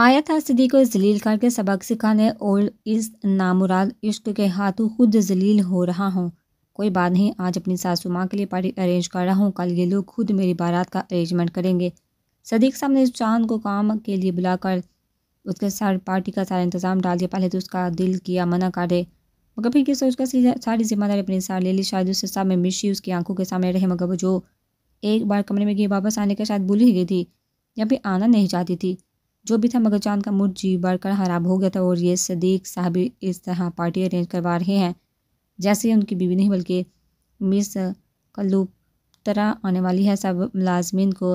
आया था सदी को जलील करके सबक सिखाने और इस नामुराद इश्क के हाथों खुद जलील हो रहा हूँ कोई बात नहीं आज अपनी सासू माँ के लिए पार्टी अरेंज कर रहा हूँ कल ये लोग खुद मेरी बारात का अरेंजमेंट करेंगे सदीक साहब ने चांद को काम के लिए बुलाकर उसके साथ पार्टी का सारा इंतज़ाम डाल दिया पहले तो उसका दिल किया मना कर दे मगर फिर ये सोचकर सारी जिम्मेदारी अपने साथ ले ली शायद उससे साहब में मिशी उसकी आंखों के सामने रहे मगर वो जो एक बार कमरे में गई वापस आने के शायद भूल ही गई थी या फिर आना नहीं चाहती थी जो भी था मगर चांद का मूड जी बढ़कर खराब हो गया था और ये सदीक साहब इस तरह पार्टी अरेंज करवा रहे हैं जैसे उनकी बीवी नहीं बल्कि मिस कलूपतरा आने वाली है सब मुलाजमीन को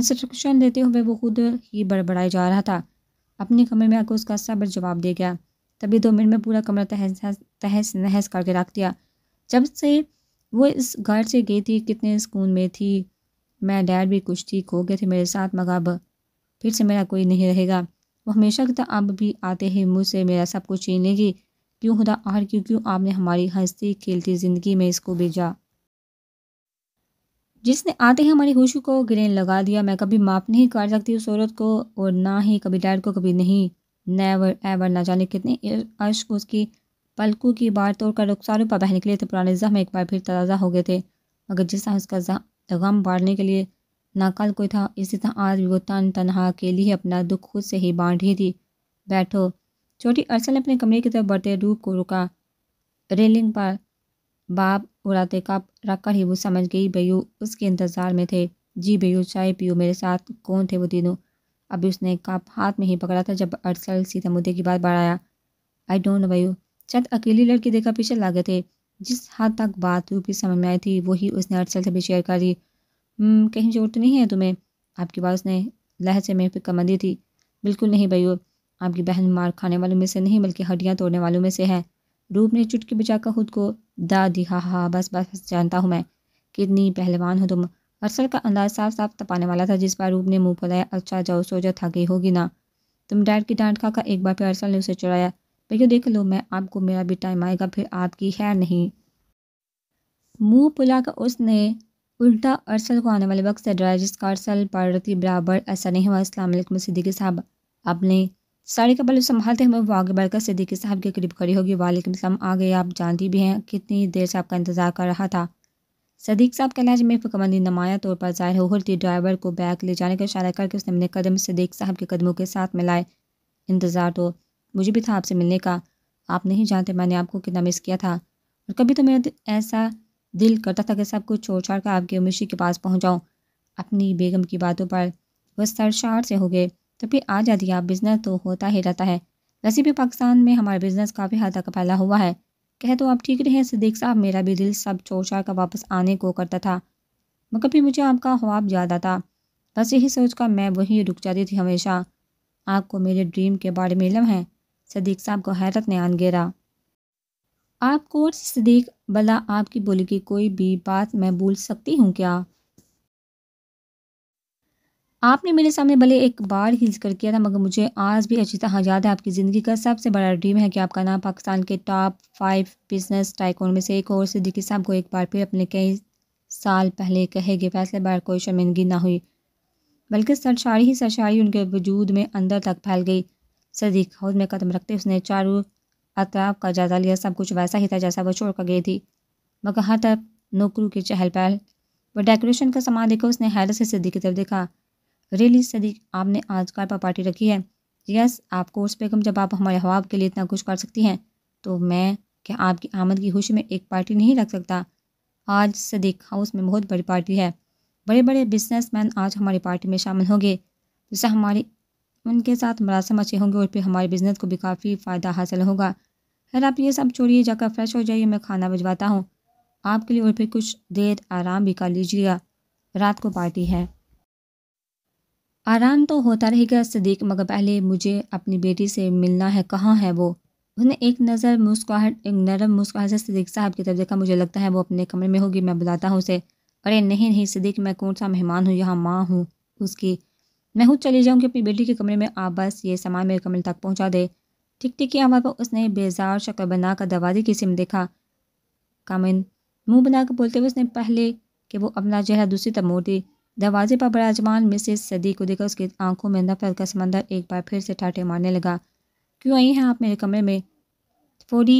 इंस्ट्रक्शन देते हुए वो खुद ही बड़बड़ाए जा रहा था अपने कमरे में आकर उसका सब्र जवाब दे गया तभी दो मिनट में पूरा कमरा तहस तहस नहस करके रख दिया जब से वो इस घर से गई थी कितने सुकून में थी मैं डैड भी कुछ ठीक हो गए थे मेरे साथ मगर अब फिर से मेरा कोई नहीं रहेगा वो हमेशा की अब भी आते ही मुझसे मेरा सब कुछ छीन लेगी क्यों खुदा और क्यों क्यों आपने हमारी हंसती खेलती ज़िंदगी में इसको भेजा जिसने आते ही हमारी खुशी को ग्रेन लगा दिया मैं कभी माफ़ नहीं कर सकती उस औरत को और ना ही कभी डैड को कभी नहीं नेवर एवर ना जाने कितने अर्श उसकी पलकों की बार तोड़कर रुखसारों पर बह निकले थे पुराने जख्म एक बार फिर ताज़ा हो गए थे मगर जिस तरह उसका गम बाढ़ने के लिए ना कल कोई था इसी तरह आज भी वो तन तनहा अकेली ही अपना दुख खुद से ही बांध रही थी बैठो छोटी अर्सल ने अपने कमरे की तरफ बढ़ते रूप को रुका रेलिंग पर बाप उड़ाते कप रखकर ही वो समझ गई भैयू उसके इंतज़ार में थे जी भैयू चाय पियो मेरे साथ कौन थे वो तीनों अभी उसने कप हाथ में ही पकड़ा था जब अरसल सीधा मुद्दे की बात बढ़ाया आई डोंट नो भैयू चंद अकेली लड़की देखा पीछे लागे थे जिस हद हाँ तक बात रूप की समझ में आई थी वही उसने अरसल से भी शेयर कर दी हम्म, कहीं ज़रूरत नहीं है तुम्हें आपकी बात उसने लहजे में मेरे मंदी थी बिल्कुल नहीं भैया आपकी बहन मार खाने वालों में से नहीं बल्कि हड्डियाँ तोड़ने वालों में से है रूप ने चुटकी बचाकर खुद को दा दी हा हा बस बस जानता हूँ मैं कितनी पहलवान हो तुम अरसल का अंदाज साफ साफ तपाने वाला था जिस बार रूप ने मुंह फैलाया अच्छा जाओ सो जाओ थक गई होगी ना तुम डैड की डांट खाकर एक बार फिर अरसल ने उसे चुराया भैया देख लो मैं आपको मेरा भी टाइम आएगा फिर आपकी है नहीं मुंह पुलाकर उसने उल्टा अरसल को आने वाले वक्त डरा जिसका अरसल पार्लर के बराबर ऐसा नहीं हुआ असल सिद्दीकी साहब आपने साड़ी का पल्लू संभालते हुए वो आगे बढ़कर सिद्दीकी साहब के करीब खड़ी होगी वालेकुम सलाम आ गए आप जानती भी हैं कितनी देर से आपका इंतज़ार कर रहा था सदीक साहब के इलाज में फिक्रमंदी नमाया तौर पर जाहिर हो रही ड्राइवर को बैग ले जाने का इशारा करके उसने अपने कदम सदीक साहब के कदमों के साथ मिलाए इंतज़ार तो मुझे भी था आपसे मिलने का आप नहीं जानते मैंने आपको कितना मिस किया था और कभी तो मेरा ऐसा दिल करता था कि सब कुछ छोड़ छाड़ कर आपके मिशी के पास पहुँच जाऊँ अपनी बेगम की बातों पर वह सरशार से हो गए तो फिर आ जाती आप बिज़नेस तो होता ही रहता है वैसे भी पाकिस्तान में हमारा बिज़नेस काफ़ी हद तक फैला हुआ है कह तो आप ठीक रहे सदीक साहब मेरा भी दिल सब छोड़ छाड़ कर वापस आने को करता था मगर फिर मुझे आपका ख्वाब याद आता बस यही सोच कर मैं वहीं रुक जाती थी हमेशा आपको मेरे ड्रीम के बारे में इलम है सदीक साहब को हैरत ने आन गेरा आप कोर्स सदीक भला आपकी बोली की कोई भी बात मैं भूल सकती हूँ क्या आपने मेरे सामने भले एक बार ही जिक्र किया था मगर मुझे आज भी अच्छी तरह याद है आपकी ज़िंदगी का सबसे बड़ा ड्रीम है कि आपका नाम पाकिस्तान के टॉप फाइव बिजनेस टाइकोन में से एक और सिद्दीकी साहब को एक बार फिर अपने कई साल पहले कहे गए फैसले बार कोई शर्मिंदगी ना हुई बल्कि सरशारी ही सरशारी उनके वजूद में अंदर तक फैल गई सदीक हौज में कदम रखते उसने चारों अतराब का जायजा लिया सब कुछ वैसा ही था जैसा वह छोड़कर गई थी मगर हर हाँ तरफ नौकरू की चहल पहल वह डेकोरेशन का सामान देखकर उसने हैरत से सदी की तरफ देखा रेली सदी आपने आज कार पर पार्टी रखी है यस आप कोर्स पे कम जब आप हमारे हवाब के लिए इतना कुछ कर सकती हैं तो मैं क्या आपकी आमद की खुशी में एक पार्टी नहीं रख सकता आज सदीक हाउस में बहुत बड़ी पार्टी है बड़े बड़े बिजनेसमैन आज हमारी पार्टी में शामिल होंगे जिससे हमारी उनके साथ मरासम अच्छे होंगे और फिर हमारे बिजनेस को भी काफ़ी फ़ायदा हासिल होगा खैर आप ये सब छोड़िए जाकर फ्रेश हो जाइए मैं खाना भिजवाता हूँ आपके लिए और फिर कुछ देर आराम भी कर लीजिएगा रात को पार्टी है आराम तो होता रहेगा सदीक मगर पहले मुझे अपनी बेटी से मिलना है कहाँ है वो उसने एक नज़र मुस्कुराहट एक नरम मुस्कुराहट से सदीक साहब की तरफ देखा मुझे लगता है वो अपने कमरे में होगी मैं बुलाता हूँ उसे अरे नहीं नहीं सदीक मैं कौन सा मेहमान हूँ यहाँ माँ हूँ उसकी मैं खुद चली जाऊँगी अपनी बेटी के कमरे में आप बस ये सामान मेरे कमरे तक पहुँचा दे टिकटिकी अमल पर उसने बेजार शक्ल बनाकर दरवाजे की सिम देखा कामिन मुंह बनाकर बोलते हुए उसने पहले कि वो अपना चेहरा दूसरी तरफ मोड़ दी दरवाजे पर बराजमान मिसेज सदी को देखकर उसकी आंखों में नफरत का समंदर एक बार फिर से ठाठे मारने लगा क्यों आई हैं आप मेरे कमरे में फौरी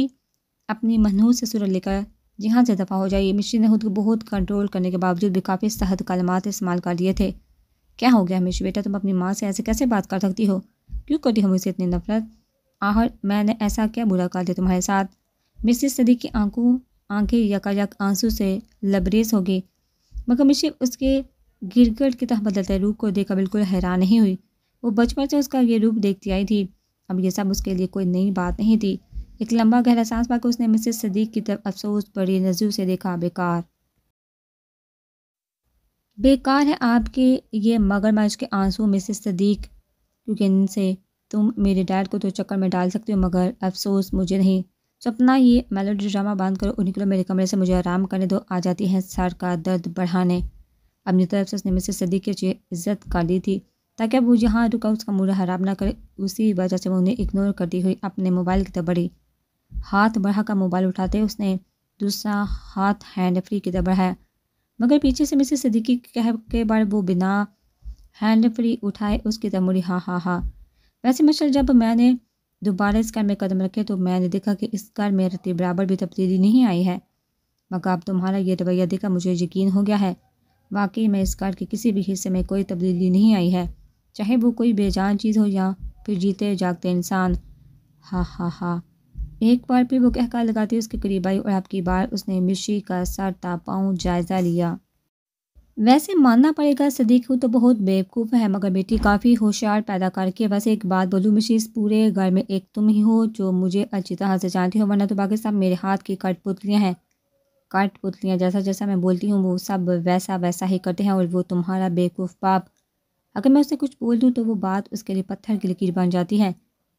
अपनी मनहूस से सुर लेकर जहाँ से दफ़ा हो जाइए मिश्री ने खुद को बहुत कंट्रोल करने के बावजूद भी काफ़ी सहद कलम इस्तेमाल कर लिए थे क्या हो गया मिश्री बेटा तुम अपनी माँ से ऐसे कैसे बात कर सकती हो क्यों करती हम इसे इतनी नफरत आहर मैंने ऐसा क्या बुरा कर दिया तुम्हारे साथ मिसिस सदी की आंखों आंखें यकायक आंसू से लबरेज हो गई मगर मिशी उसके गिरगट की तरह बदलते रूप को देखकर बिल्कुल हैरान नहीं हुई वो बचपन से उसका ये रूप देखती आई थी अब ये सब उसके लिए कोई नई बात नहीं थी एक लंबा गहरा सांस पाकर उसने मिसिस सदीक की तरफ अफसोस बड़ी नजर से देखा बेकार बेकार है आपके ये मगरमच्छ के आंसू मिसिस सदीक क्योंकि इनसे तुम मेरे डैड को तो चक्कर में डाल सकते हो मगर अफसोस मुझे नहीं सपना ये मेलोडी ड्रामा बांध कर निकलो मेरे कमरे से मुझे आराम करने दो आ जाती है सर का दर्द बढ़ाने अपनी तरफ से उसने मुझसे सदी की इज्जत कर ली थी ताकि अब वो जहाँ रुका उसका मूड हराब ना करे उसी वजह से मैं उन्हें इग्नोर करती हुई अपने मोबाइल की तरफ बढ़ी हाथ बढ़ा का मोबाइल उठाते उसने दूसरा हाथ हैंड फ्री की तरफ बढ़ाया मगर पीछे से मिसेस सदीकी कह के बाद वो बिना हैंड फ्री उठाए उसकी तरफ मुड़ी हाँ हाँ हाँ वैसे मशा जब मैंने दोबारा इस कार में कदम रखे तो मैंने देखा कि इस कार में रत्ती बराबर भी तब्दीली नहीं आई है मगर अब तुम्हारा यह रवैया देखा मुझे यकीन हो गया है वाकई में इस कार के किसी भी हिस्से में कोई तब्दीली नहीं आई है चाहे वो कोई बेजान चीज़ हो या फिर जीते जागते इंसान हा हा हा एक बार फिर वो कहकर लगाती उसके करीब आई और आपकी बार उसने मिशी का सर तापाऊँ जायज़ा लिया वैसे मानना पड़ेगा सदीक तो बहुत बेवकूफ़ है मगर बेटी काफ़ी होशियार पैदा करके वैसे एक बात बोलूँ मिशी इस पूरे घर में एक तुम ही हो जो मुझे अच्छी तरह से जानती हो वरना तो बाकी सब मेरे हाथ की कठपुतलियाँ हैं कठपुतलियाँ जैसा जैसा मैं बोलती हूँ वो सब वैसा वैसा ही करते हैं और वो तुम्हारा बेवकूफ़ बाप अगर मैं उससे कुछ बोल दूँ तो वो बात उसके लिए पत्थर की लकीर बन जाती है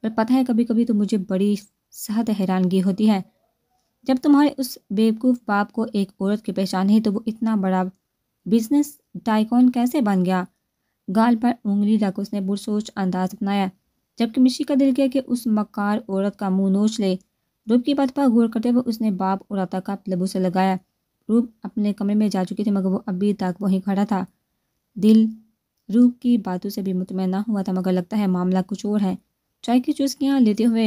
और पता है कभी कभी तो मुझे बड़ी सहद हैरानगी होती है जब तुम्हारे उस बेवकूफ़ बाप को एक औरत की पहचान है तो वो इतना बड़ा बिजनेस टाइकॉन कैसे बन गया गाल पर उंगली रख उसने बुरसोच अंदाज अपनाया जबकि मिशी का दिल किया कि उस मकार औरत का मुंह नोच ले रूप की बात पर गौर करते हुए उसने बाप और आता का लबू से लगाया रूप अपने कमरे में जा चुकी थी मगर वो अभी तक वहीं खड़ा था दिल रूप की बातों से भी मुतमिन ना हुआ था मगर लगता है मामला कुछ और है चाय की चुस्कियाँ लेते हुए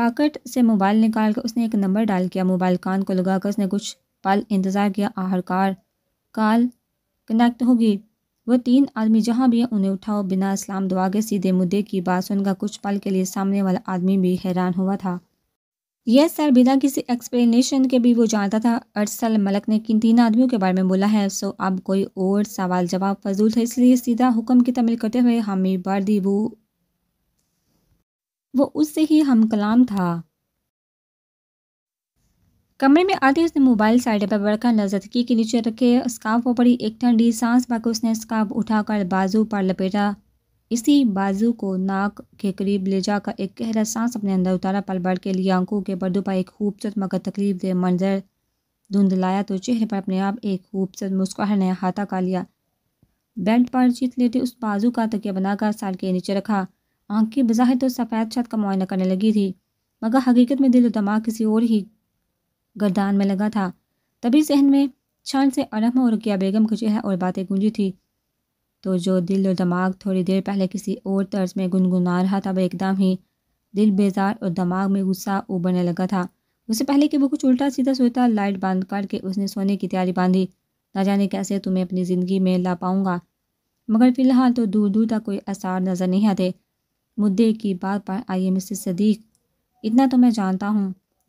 पाकट से मोबाइल निकाल कर उसने एक नंबर डाल किया मोबाइल कान को लगाकर उसने कुछ पल इंतज़ार किया आहरकार काल कनेक्ट होगी वह तीन आदमी जहाँ भी उन्हें उठाओ बिना इस्लाम दुआ के सीधे मुद्दे की बात सुनकर कुछ पल के लिए सामने वाला आदमी भी हैरान हुआ था यह सर बिना किसी एक्सप्लेनेशन के भी वो जानता था अरसल मलक ने किन तीन आदमियों के बारे में बोला है सो अब कोई और सवाल जवाब फजूल था इसलिए सीधा हुक्म की तमिल करते हुए हमी दी वो वो उससे ही हम कलाम था कमरे में आते उसने मोबाइल साइड पर बढ़कर नजर की के नीचे रखे स्काफ पर पड़ी एक ठंडी सांस पाकर उसने स्काफ उठाकर बाजू पर लपेटा इसी बाजू को नाक के करीब ले जाकर एक गहरा सांस अपने अंदर उतारा पल बढ़ के लिए आंखों के पर्दों पर एक खूबसूरत मगर तकलीफ दे मंजर धुंधलाया तो चेहरे पर अपने आप एक खूबसूरत मुस्कुराहट ने हाथा का लिया बेड पर चीत लेते उस बाजू का तकिया बनाकर साल के नीचे रखा आंख की बजाय तो सफ़ेद छत का मुआयना करने लगी थी मगर हकीकत में दिल दिमाग किसी और ही गर्दान में लगा था तभी जहन में छान से अलम और रुकिया बेगम का है और बातें गूंजी थी तो जो दिल और दिमाग थोड़ी देर पहले किसी और तर्ज में गुनगुना रहा था वह एकदम ही दिल बेजार और दिमाग में गुस्सा उबरने लगा था उससे पहले कि वो कुछ उल्टा सीधा सोता लाइट बंद करके उसने सोने की तैयारी बांधी ना जाने कैसे तुम्हें अपनी ज़िंदगी में ला पाऊँगा मगर फ़िलहाल तो दूर दूर तक कोई आसार नज़र नहीं आते मुद्दे की बात पर आइए मिसेस सदीक इतना तो मैं जानता हूँ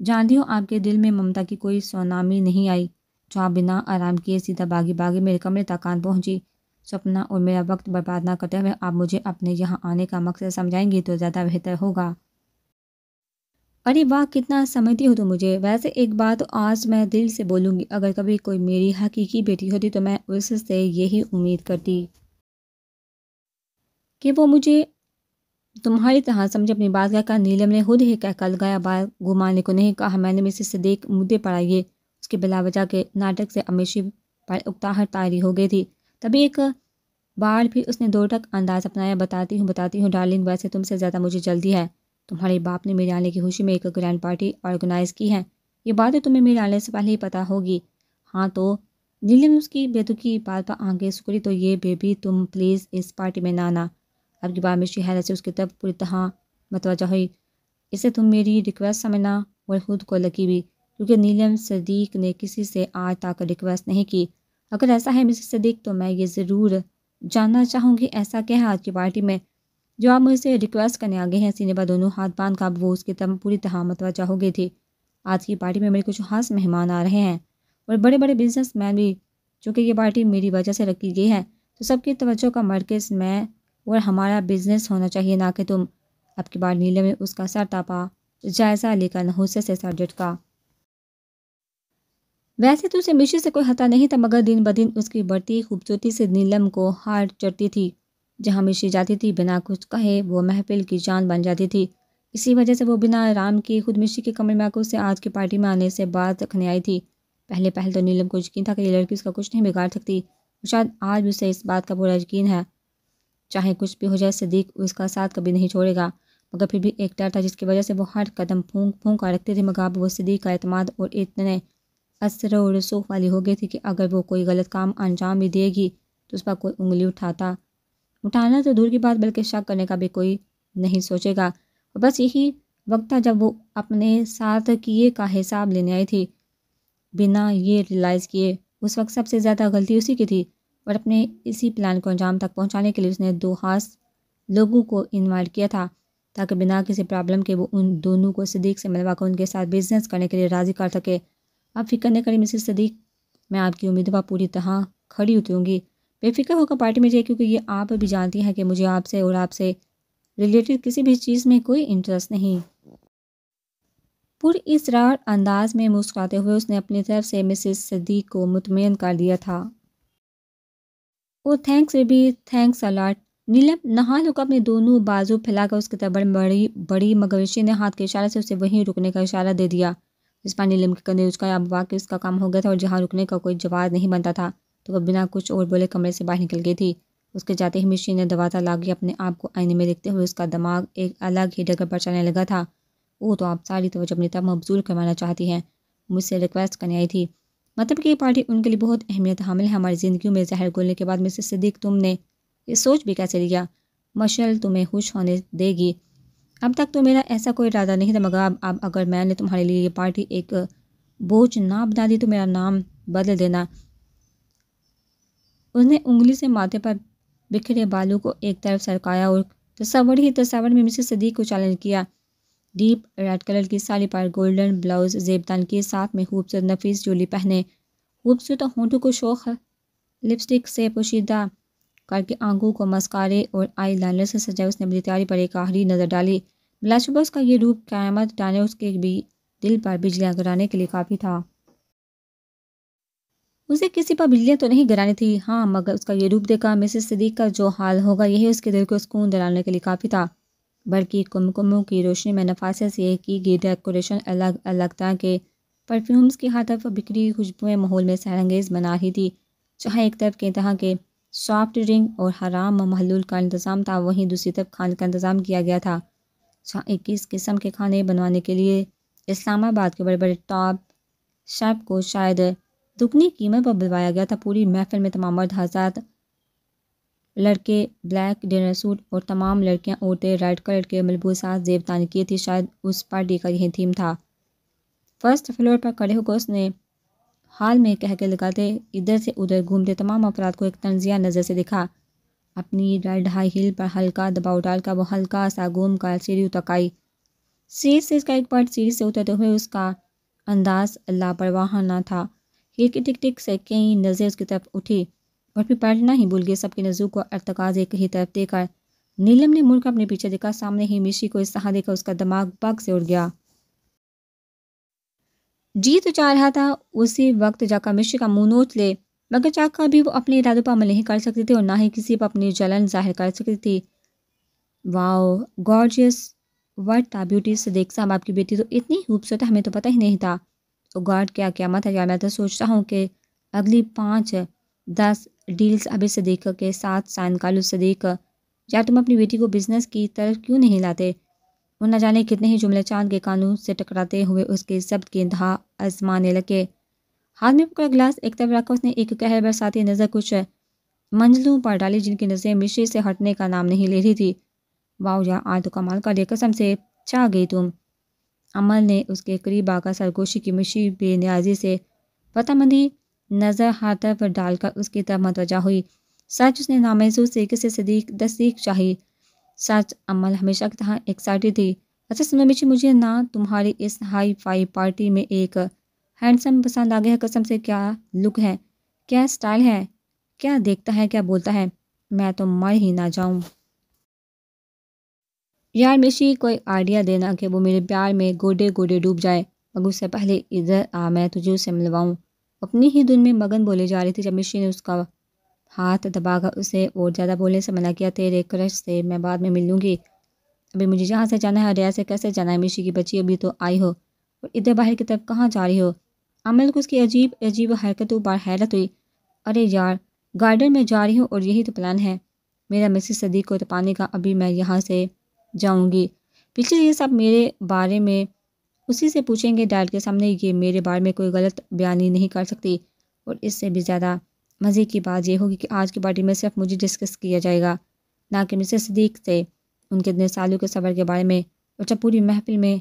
जानती लियो आपके दिल में ममता की कोई सोनामी नहीं आई जो आप बिना आराम किए सीधा बागी बागी मेरे कमरे तक तकान पहुँची सपना और मेरा वक्त बर्बाद ना करते हुए आप मुझे अपने यहाँ आने का मकसद समझाएंगी तो ज़्यादा बेहतर होगा अरे वाह कितना समझती हो तो मुझे वैसे एक बात आज मैं दिल से बोलूँगी अगर कभी कोई मेरी हकीकी बेटी होती तो मैं उससे यही उम्मीद करती कि वो मुझे तुम्हारी तरह समझे अपनी बात कहकर नीलम ने खुद ही कल लगाया बाल घुमाने को नहीं कहा मैंने मिसेस से देख मुद्दे पढ़ाइए उसके बिलावजा के नाटक से अमेशी पर उकताहट तारी हो गई थी तभी एक बार फिर उसने दो टक अंदाज अपनाया बताती हूँ बताती हूँ डार्लिंग वैसे तुमसे ज़्यादा मुझे जल्दी है तुम्हारे बाप ने मेरे आने की खुशी में एक ग्रैंड पार्टी ऑर्गेनाइज़ की है ये बातें तुम्हें मेरे आने से पहले ही पता होगी हाँ तो नीलम उसकी बेतुकी बात पर आगे सुकड़ी तो ये बेबी तुम प्लीज़ इस पार्टी में ना आना आपकी बामिशी हैरत से उसकी तरफ पूरी तरह मतवा हुई इसे तुम मेरी रिक्वेस्ट समझना और खुद को लगी भी क्योंकि नीलम सदीक ने किसी से आज तक रिक्वेस्ट नहीं की अगर ऐसा है मिसेस सदीक तो मैं ये ज़रूर जानना चाहूँगी ऐसा क्या है आज की पार्टी में जो आप मुझसे रिक्वेस्ट करने आ गए हैं सीने पर दोनों हाथ बांध का वो उसकी तरफ पूरी तरह मतवजा हो गई थी आज की पार्टी में मेरे कुछ खास मेहमान आ रहे हैं और बड़े बड़े बिजनेसमैन भी चूँकि ये पार्टी मेरी वजह से रखी गई है तो सबकी तवज्जो का मरकज़ मैं और हमारा बिजनेस होना चाहिए ना कि तुम अब की बार नीले में उसका सर तापा जायज़ा लेकर नहुसे से सर झटका वैसे तो उसे मिशी से कोई हता नहीं था मगर दिन ब दिन उसकी बढ़ती खूबसूरती से नीलम को हार चढ़ती थी जहाँ मिशी जाती थी बिना कुछ कहे वो महफिल की जान बन जाती थी इसी वजह से वो बिना राम की खुद मिशी के कमरे में आकर उसे आज की पार्टी में आने से बात रखने आई थी पहले पहल तो नीलम को यकीन था कि ये लड़की उसका कुछ नहीं बिगाड़ सकती शायद आज भी उसे इस बात का पूरा यकीन है चाहे कुछ भी हो जाए सदीक उसका साथ कभी नहीं छोड़ेगा मगर फिर भी एक डर था जिसकी वजह से वो हर कदम फूंक फूंक कर रखते थे मगर अब वो सदीक का अतमाद और इतने असर और रसूख वाली हो गई थी कि अगर वो कोई गलत काम अंजाम भी देगी तो उस पर कोई उंगली उठाता उठाना तो दूर की बात बल्कि शक करने का भी कोई नहीं सोचेगा बस यही वक्त था जब वो अपने साथ किए का हिसाब लेने आई थी बिना ये रियलाइज़ किए उस वक्त सबसे ज़्यादा गलती उसी की थी और अपने इसी प्लान को अंजाम तक पहुंचाने के लिए उसने दो खास लोगों को इन्वाइट किया था ताकि बिना किसी प्रॉब्लम के वो उन दोनों को सदीक से मिलवा कर उनके साथ बिजनेस करने के लिए राज़ी कर सके आप फिक्र ने करें मिसिस सदीक मैं आपकी उम्मीदवा पूरी तरह खड़ी उतरूँगी बेफिक्र होकर पार्टी में जाइए क्योंकि ये आप भी जानती हैं कि मुझे आपसे और आपसे रिलेटेड किसी भी चीज़ में कोई इंटरेस्ट नहीं इस अंदाज में मुस्कुराते हुए उसने अपनी तरफ से मिसिस सदीक को मुतमिन कर दिया था और thanks baby thanks a lot Neelam नहा होकर अपने दोनों बाजू फैलाकर उसके तरफ बड़ी बड़ी मगवेशी ने हाथ के इशारे से उसे वहीं रुकने का इशारा दे दिया इस पर नीलम के कंधे उसका अब वाकई उसका काम हो गया था और जहाँ रुकने का कोई जवाब नहीं बनता था तो वह बिना कुछ और बोले कमरे से बाहर निकल गई थी उसके जाते ही मिशी ने दबाता ला अपने आप को आईने में देखते हुए उसका दिमाग एक अलग ही डगर पर चलने लगा था वो तो आप सारी तवज्जो अपनी तब मबजूल करवाना चाहती हैं मुझसे रिक्वेस्ट करने आई थी मतलब कि ये पार्टी उनके लिए बहुत अहमियत हामिल है हमारी ज़िंदगी में जहर गोलने के बाद मिस्टर सिद्दीक तुमने ये सोच भी कैसे लिया मशल तुम्हें खुश होने देगी अब तक तो मेरा ऐसा कोई इरादा नहीं था मगर अब अगर मैंने तुम्हारे लिए ये पार्टी एक बोझ ना बना दी तो मेरा नाम बदल देना उसने उंगली से माथे पर बिखरे बालू को एक तरफ सरकाया और तस्वर ही तस्वर में मिसेस सदीक को चैलेंज किया डीप रेड कलर की साड़ी पर गोल्डन ब्लाउज जेबदान के साथ में खूबसूरत नफीस जोली पहने खूबसूरत होंठों को शौक लिपस्टिक से पोशीदा करके आंखों को मस्कारे और आई लाइनर से सजाए उसने अपनी तैयारी पर एक आहरी नज़र डाली बिलाशुबा उसका ये रूप क्यामत डाने उसके भी दिल पर बिजलियाँ गिराने के लिए काफ़ी था उसे किसी पर बिजलियाँ तो नहीं गिरानी थी हाँ मगर उसका ये रूप देखा मिसेस सदीक का जो हाल होगा यही उसके दिल को सुकून दिलाने के लिए काफ़ी था बल्कि कुमकुमों की रोशनी में नफासे से की गई डेकोरेशन अलग अलग तरह के परफ्यूम्स की तरफ बिखरी खुशबुएं माहौल में सहरंगेज बना रही थी जहाँ एक तरफ के तरह के सॉफ्ट ड्रिंक और हराम महलूल का इंतज़ाम था वहीं दूसरी तरफ खाने का इंतज़ाम किया गया था जहाँ इक्कीस किस्म के खाने बनवाने के लिए इस्लामाबाद के बड़े बड़े टॉप शेफ को शायद दुगनी कीमत पर बुलवाया गया था पूरी महफिल में तमाम हजार लड़के ब्लैक डिनर सूट और तमाम लड़कियां औरतें रेड कलर के मलबूसात जेब तान की थी शायद उस पार्टी का यही थीम था फर्स्ट फ्लोर पर खड़े होकर उसने हाल में कह के लगाते इधर से उधर घूमते तमाम अफराद को एक तंजिया नज़र से दिखा अपनी रेड हाई हिल पर हल्का दबाव डालकर वो हल्का सा घूम कर सीढ़ी तक आई सीट से इसका एक पार्ट सीढ़ से उतरते हुए उसका अंदाज लापरवाह ना था हिल की टिक टिक से कई नज़र उसकी तरफ उठी और फिर बैठना ही भूल गए सबके नजूक को अरतकाज एक ही तरफ देखा नीलम ने मुड़कर अपने पीछे देखा सामने ही मिशी को इस तरह देखा उसका दिमाग बग से उड़ गया जी तो चाह रहा था उसी वक्त जाकर मिशी का मुंह नोच ले मगर चाका भी वो अपने इरादों पर अमल नहीं कर सकती थी और ना ही किसी पर अपनी जलन जाहिर कर सकती थी वाओ गॉर्जियस वर्ड था ब्यूटी से देख साहब आपकी बेटी तो इतनी खूबसूरत हमें तो पता ही नहीं था तो गॉड क्या क्या मत है यार मैं तो सोचता हूँ कि अगली पाँच दस डील्स अबिर सदीक के साथ साइन कालू सदीक या तुम अपनी बेटी को बिजनेस की तरफ क्यों नहीं लाते वो न जाने कितने ही जुमले चांद के कानून से टकराते हुए उसके जब्त की इंतहा आजमाने लगे हाथ में पकड़ा गिलास एक तरफ रखा उसने एक कहर बरसाती नज़र कुछ मंजिलों पर डाली जिनकी नज़रें मिश्री से हटने का नाम नहीं ले रही थी वाह यार आज तो कमाल का कसम से छा गई तुम अमल ने उसके करीब आकर सरगोशी की मिश्री बेनियाजी से पतामंदी नज़र हाथ पर डालकर उसकी तरफ मतवजा हुई सच उसने नामहसूस तरीके से सदीक दस्तीक चाही सच अमल हमेशा की तरह एक्साइटेड थी अच्छा सुनो मिशी मुझे ना तुम्हारी इस हाई फाई पार्टी में एक हैंडसम पसंद आ गया कसम से क्या लुक है क्या स्टाइल है क्या देखता है क्या बोलता है मैं तो मर ही ना जाऊं यार मिशी कोई आइडिया देना कि वो मेरे प्यार में गोडे गोडे डूब जाए मगर उससे पहले इधर आ मैं तुझे उसे मिलवाऊँ अपनी ही धुन में मगन बोले जा रही थी जब मिश्री ने उसका हाथ दबाकर उसे और ज़्यादा बोलने से मना किया तेरे क्रश से मैं बाद में मिलूंगी अभी मुझे यहाँ से जाना है रिया से कैसे जाना है मिश्री की बच्ची अभी तो आई हो और इधर बाहर की तरफ कहाँ जा रही हो अमल को उसकी अजीब अजीब हरकतों पर हैरत हुई अरे यार गार्डन में जा रही हूँ और यही तो प्लान है मेरा मिसिस सदी को तपाने का अभी मैं यहाँ से जाऊँगी पिछले ये सब मेरे बारे में उसी से पूछेंगे डायल के सामने ये मेरे बारे में कोई गलत बयानी नहीं कर सकती और इससे भी ज़्यादा मज़े की बात यह होगी कि आज की पार्टी में सिर्फ मुझे डिस्कस किया जाएगा ना कि मिसेस सदीक से उनके इतने सालों के सफ़र के बारे में और जब पूरी महफिल में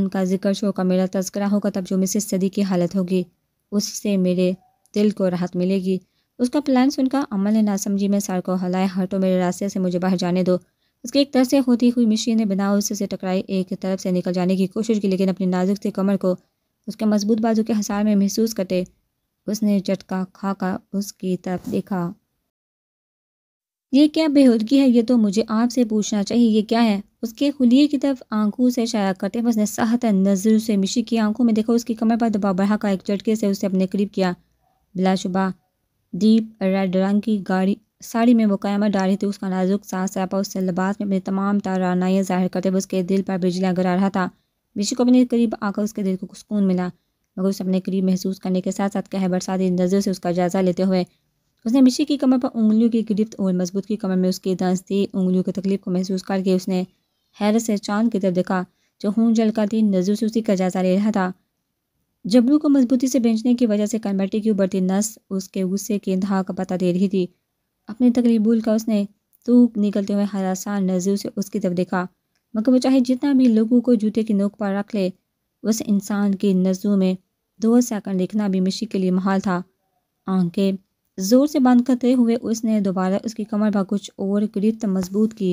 उनका जिक्र शो का मेरा तस्करा होगा तब जो मिसेस सदीक की हालत होगी उससे मेरे दिल को राहत मिलेगी उसका प्लान सुनकर अमल ने समझी मैं सार को हलाए हटो मेरे रास्ते से मुझे बाहर जाने दो उसके एक तरफ से होती हुई मशीन ने बना उससे से टकराई एक तरफ से निकल जाने की कोशिश की लेकिन अपनी नाजुक से कमर को उसके मजबूत बाजू के हसार में महसूस करते उसने चटका खाकर उसकी तरफ देखा ये क्या बेहूदगी है ये तो मुझे आपसे पूछना चाहिए ये क्या है उसके खुलिए की तरफ आंखों से शाया करते उसने साहत नजर से मिशी की आंखों में देखा उसकी कमर पर दबाव बढ़ा का एक झटके से उसे अपने करीब किया बिलाशुबा डीप रेड रंग की गाड़ी साड़ी में वो कयामत रही थी उसका नाजुक सास सैपा उससे लिबास में अपनी तमाम तारानाएँ जाहिर करते हुए उसके दिल पर बिजला गिरा रहा था बिशी को अपने करीब आकर उसके दिल को सुकून मिला मगर उसे अपने करीब महसूस करने के साथ साथ कह बरसाती नज़र से उसका जायज़ा लेते हुए उसने मिशी की कमर पर उंगलियों की गिरफ्त और मजबूत की कमर में उसकी दी उंगलियों की तकलीफ को महसूस करके उसने हैरत से चांद की तरफ देखा जो खून जल का थी नजर से उसी का जायजा ले रहा था जबलू को मजबूती से बेचने की वजह से कन्वर्टी की उबरती नस उसके गुस्से की इंतहा का पता दे रही थी अपने भूल का उसने तूक निकलते हुए हरासान नज़र से उसकी तरफ देखा मगर वो चाहे जितना भी लोगों को जूते की नोक पर रख ले उस इंसान की नज़रों में दो सेकंड देखना भी मिशी के लिए महाल था आंखें ज़ोर से बंद करते हुए उसने दोबारा उसकी कमर पर कुछ और गिरफ्त मजबूत की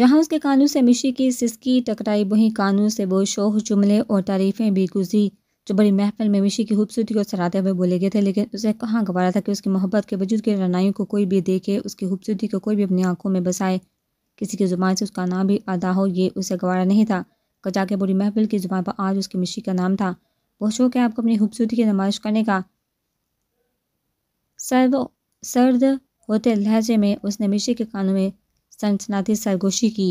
जहाँ उसके कानों से मिशी की सिसकी टकराई वहीं कानों से वो शोह जुमले और तारीफ़ें भी गुजरी जो बड़ी महफिल में मिशी की खूबसूरती को सराहते हुए बोले गए थे लेकिन उसे कहाँ गवारा था कि उसकी मोहब्बत के वजूद की रनाइयों को कोई भी देखे उसकी खूबसूरती को कोई भी अपनी आंखों में बसाए किसी की ज़ुबान से उसका नाम भी अदा हो ये उसे गवारा नहीं था कचा के बुरी महफिल की ज़ुबान पर आज उसकी मिशी का नाम था बहुत शौक है आपको अपनी खूबसूरती की नमाइश करने का सर्व सर्द होते लहजे में उसने मिशी के कानों में सनसनाती सरगोशी की